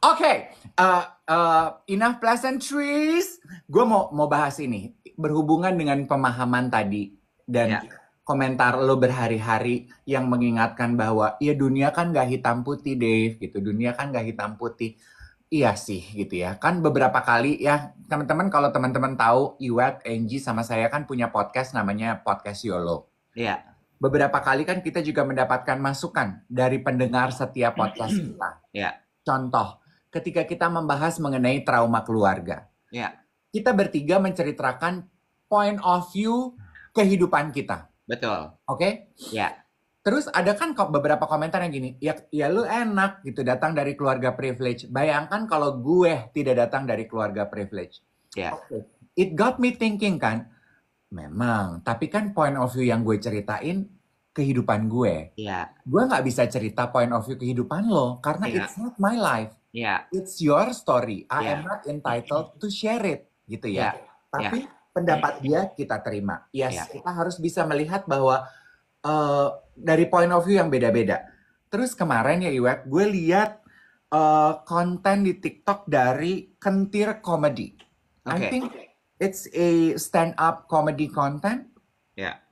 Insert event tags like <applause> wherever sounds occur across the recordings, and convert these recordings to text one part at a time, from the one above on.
Oke, okay. uh, eh, uh, eh, enough pleasantries. Gue mau mau bahas ini berhubungan dengan pemahaman tadi dan yeah. komentar lo berhari-hari yang mengingatkan bahwa ya dunia kan gak hitam putih Dave gitu, dunia kan gak hitam putih. Iya sih gitu ya. Kan beberapa kali ya teman-teman kalau teman-teman tahu Iwet, Angie sama saya kan punya podcast namanya Podcast YOLO. Iya. Beberapa kali kan kita juga mendapatkan masukan dari pendengar setiap podcast kita. Iya. Contoh, ketika kita membahas mengenai trauma keluarga. Ya. Kita bertiga menceritakan point of view kehidupan kita. Betul. Oke? Okay? Ya. Terus ada kan beberapa komentar yang gini, ya, ya lu enak gitu datang dari keluarga privilege. Bayangkan kalau gue tidak datang dari keluarga privilege. Ya. Okay. It got me thinking kan, memang. Tapi kan point of view yang gue ceritain kehidupan gue. Ya. Gue nggak bisa cerita point of view kehidupan lo karena ya. it's not my life. Yeah. It's your story. I yeah. am not entitled to share it, gitu ya. Yeah. Tapi yeah. pendapat dia kita terima. Yes, yeah. kita harus bisa melihat bahwa uh, dari point of view yang beda-beda. Terus kemarin ya Iwet, gue lihat uh, konten di TikTok dari Kentir Comedy. Okay. I think it's a stand up comedy content. Yeah.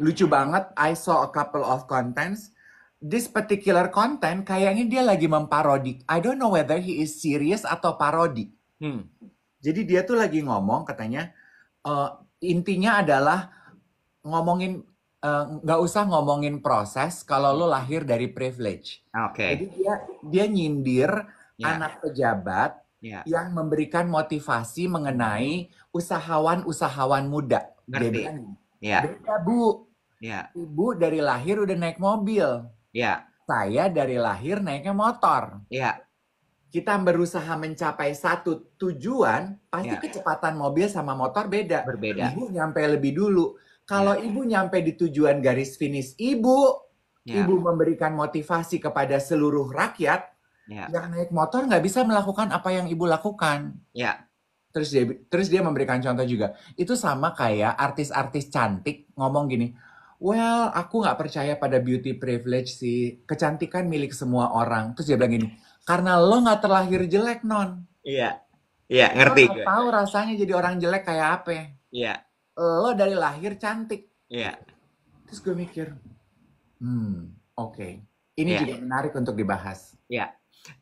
Lucu banget. I saw a couple of contents this particular content kayaknya dia lagi memparodi. I don't know whether he is serious atau parodi. Hmm. Jadi dia tuh lagi ngomong katanya uh, intinya adalah ngomongin eh, nggak uh, usah ngomongin proses kalau lo lahir dari privilege. Ah, oke. Okay. Jadi dia dia nyindir yeah. anak pejabat yeah. yang memberikan motivasi mengenai usahawan-usahawan muda. Ngerti. Dia bilang, yeah. beda bu. Yeah. Ibu dari lahir udah naik mobil. Ya. Saya dari lahir naiknya motor. Ya. Kita berusaha mencapai satu tujuan, pasti ya. kecepatan mobil sama motor beda. Berbeda. Ibu nyampe lebih dulu. Kalau ya. ibu nyampe di tujuan garis finish ibu, ya. ibu memberikan motivasi kepada seluruh rakyat, Ya. Yang naik motor nggak bisa melakukan apa yang ibu lakukan. Ya. Terus dia terus dia memberikan contoh juga. Itu sama kayak artis-artis cantik ngomong gini, well aku nggak percaya pada beauty privilege sih. Kecantikan milik semua orang. Terus dia bilang gini, karena lo nggak terlahir jelek non. Iya, iya ngerti. Lo tahu rasanya jadi orang jelek kayak apa? Iya. Lo dari lahir cantik. Iya. Terus gue mikir, hmm, oke. Okay. Ini yeah. juga menarik untuk dibahas. Iya.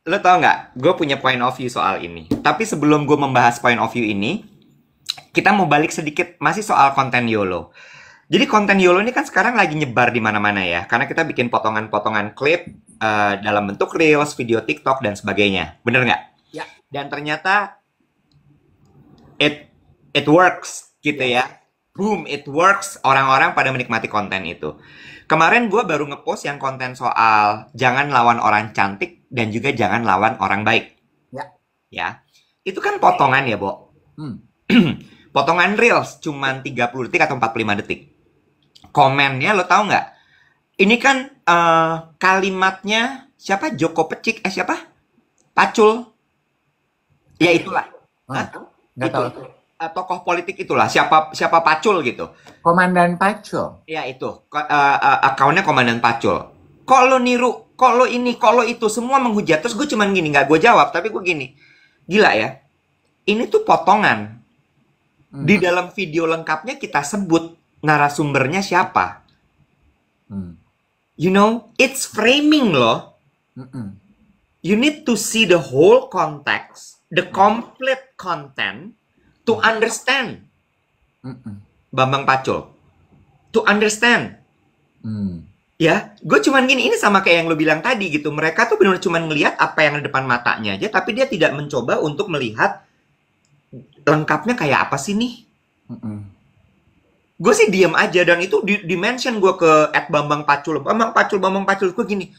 Lo tau nggak, gue punya point of view soal ini. Tapi sebelum gue membahas point of view ini, kita mau balik sedikit masih soal konten YOLO. Jadi konten YOLO ini kan sekarang lagi nyebar di mana-mana ya, karena kita bikin potongan-potongan klip uh, dalam bentuk reels, video TikTok dan sebagainya. Bener nggak? Ya. Dan ternyata it it works gitu ya. ya. Boom, it works. Orang-orang pada menikmati konten itu. Kemarin gue baru ngepost yang konten soal jangan lawan orang cantik dan juga jangan lawan orang baik. Ya. Ya. Itu kan potongan ya, Bo. Hmm. <clears throat> potongan reels cuman 30 detik atau 45 detik komennya lo tau nggak? Ini kan uh, kalimatnya siapa Joko Pecik eh siapa? Pacul. Ya itulah. Ah, Hah? Nggak itu. tahu. Uh, eh, tokoh politik itulah siapa siapa Pacul gitu. Komandan Pacul. Ya itu. Ko, uh, eh, uh, akunnya Komandan Pacul. Kok lo niru? Kok lo ini? Kok lo itu? Semua menghujat. Terus gue cuman gini, nggak gue jawab, tapi gue gini. Gila ya. Ini tuh potongan. Hmm. Di dalam video lengkapnya kita sebut narasumbernya siapa. Hmm. You know, it's framing loh. Mm -mm. You need to see the whole context, the complete content to mm. understand. Mm -mm. Bambang Pacul, to understand. Mm. Ya, gue cuman gini, ini sama kayak yang lo bilang tadi gitu. Mereka tuh benar cuman ngelihat apa yang ada depan matanya aja, tapi dia tidak mencoba untuk melihat lengkapnya kayak apa sih nih. Mm -mm gue sih diem aja dan itu di, di mention gue ke at Bambang Pacul Bambang Pacul Bambang Pacul gue gini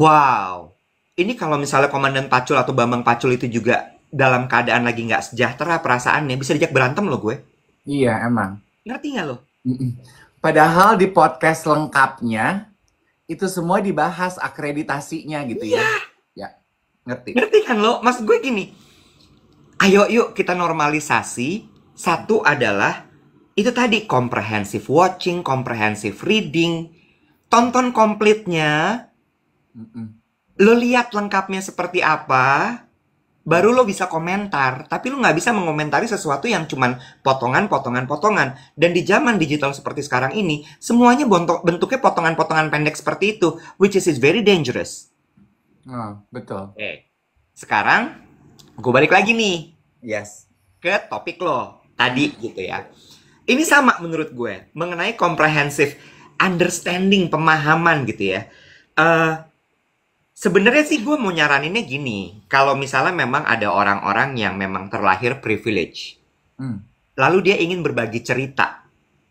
wow ini kalau misalnya Komandan Pacul atau Bambang Pacul itu juga dalam keadaan lagi nggak sejahtera perasaannya bisa diajak berantem loh gue iya emang ngerti nggak lo padahal di podcast lengkapnya itu semua dibahas akreditasinya gitu ya. iya. ya ya ngerti ngerti kan lo mas gue gini ayo yuk kita normalisasi satu adalah itu tadi comprehensive watching, comprehensive reading, tonton komplitnya, Mm-mm. lo lihat lengkapnya seperti apa, baru lo bisa komentar. Tapi lo nggak bisa mengomentari sesuatu yang cuman potongan, potongan, potongan. Dan di zaman digital seperti sekarang ini, semuanya bentuk bentuknya potongan-potongan pendek seperti itu, which is is very dangerous. Oh, betul. Oke, okay. sekarang gue balik lagi nih. Yes. Ke topik lo tadi gitu ya. Ini sama menurut gue mengenai komprehensif, understanding pemahaman gitu ya. Uh, Sebenarnya sih gue mau nyaraninnya gini, kalau misalnya memang ada orang-orang yang memang terlahir privilege, hmm. lalu dia ingin berbagi cerita,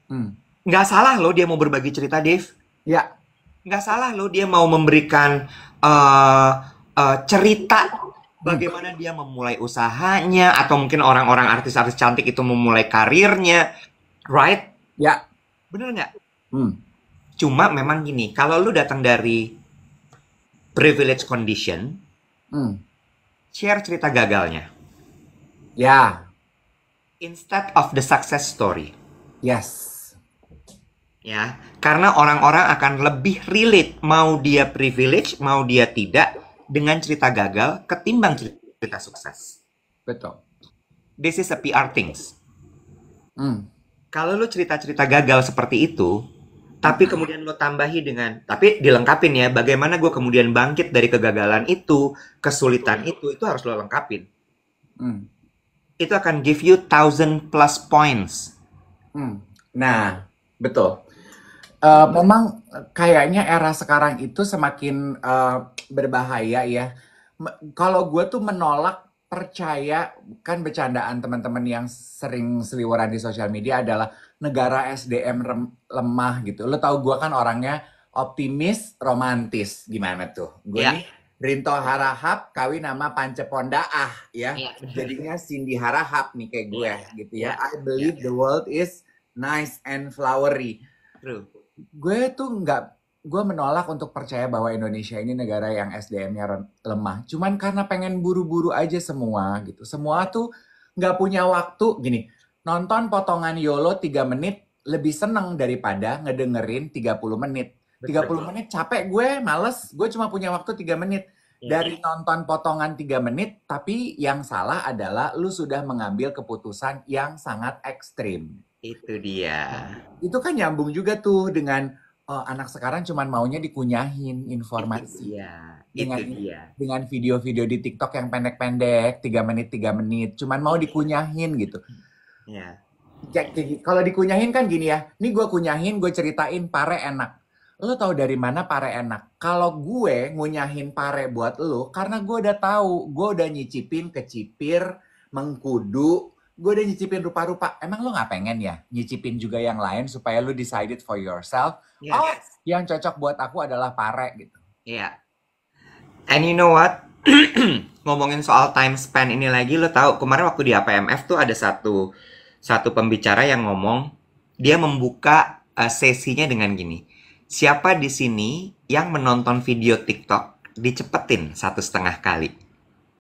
hmm. nggak salah loh dia mau berbagi cerita, Dave. Ya. Nggak salah loh dia mau memberikan uh, uh, cerita bagaimana dia memulai usahanya atau mungkin orang-orang artis-artis cantik itu memulai karirnya right? Ya. Bener nggak? Hmm. Cuma memang gini, kalau lu datang dari privilege condition, hmm. share cerita gagalnya. Ya. Instead of the success story. Yes. Ya, karena orang-orang akan lebih relate mau dia privilege, mau dia tidak dengan cerita gagal ketimbang cerita sukses. Betul. This is a PR things. Hmm kalau lu cerita-cerita gagal seperti itu, tapi kemudian lo tambahi dengan tapi dilengkapin ya bagaimana gue kemudian bangkit dari kegagalan itu kesulitan itu itu harus lo lengkapin hmm. itu akan give you thousand plus points hmm. nah betul uh, memang kayaknya era sekarang itu semakin uh, berbahaya ya kalau gue tuh menolak percaya kan bercandaan teman-teman yang sering seliweran di sosial media adalah negara SDM rem, lemah gitu. Lo tau gue kan orangnya optimis, romantis. Gimana tuh? Gue yeah. Rinto Harahap kawin nama Pance Pondaah ya. Yeah. Ya, Jadinya Cindy Harahap nih kayak gue yeah. Ya. gitu ya. Yeah. I believe yeah. Ya. the world is nice and flowery. True. Gue tuh nggak gue menolak untuk percaya bahwa Indonesia ini negara yang SDM-nya lemah. Cuman karena pengen buru-buru aja semua gitu. Semua tuh nggak punya waktu gini. Nonton potongan YOLO 3 menit lebih seneng daripada ngedengerin 30 menit. 30 puluh menit capek gue, males. Gue cuma punya waktu 3 menit. Iya. Dari nonton potongan 3 menit, tapi yang salah adalah lu sudah mengambil keputusan yang sangat ekstrim. Itu dia. Itu kan nyambung juga tuh dengan oh, anak sekarang cuman maunya dikunyahin informasi. ya dengan, dia. Dengan video-video di TikTok yang pendek-pendek, tiga menit, tiga menit, cuman mau dikunyahin gitu. ya, ya Kalau dikunyahin kan gini ya, ini gue kunyahin, gue ceritain pare enak. Lo tau dari mana pare enak? Kalau gue ngunyahin pare buat lo, karena gue udah tahu, gue udah nyicipin kecipir, mengkudu, gue udah nyicipin rupa-rupa. Emang lo nggak pengen ya nyicipin juga yang lain supaya lo decided for yourself. Yes. Oh, yang cocok buat aku adalah pare gitu. Iya. Yeah. And you know what? <clears throat> Ngomongin soal time span ini lagi, lo tau kemarin waktu di APMF tuh ada satu satu pembicara yang ngomong dia membuka uh, sesinya dengan gini. Siapa di sini yang menonton video TikTok dicepetin satu setengah kali?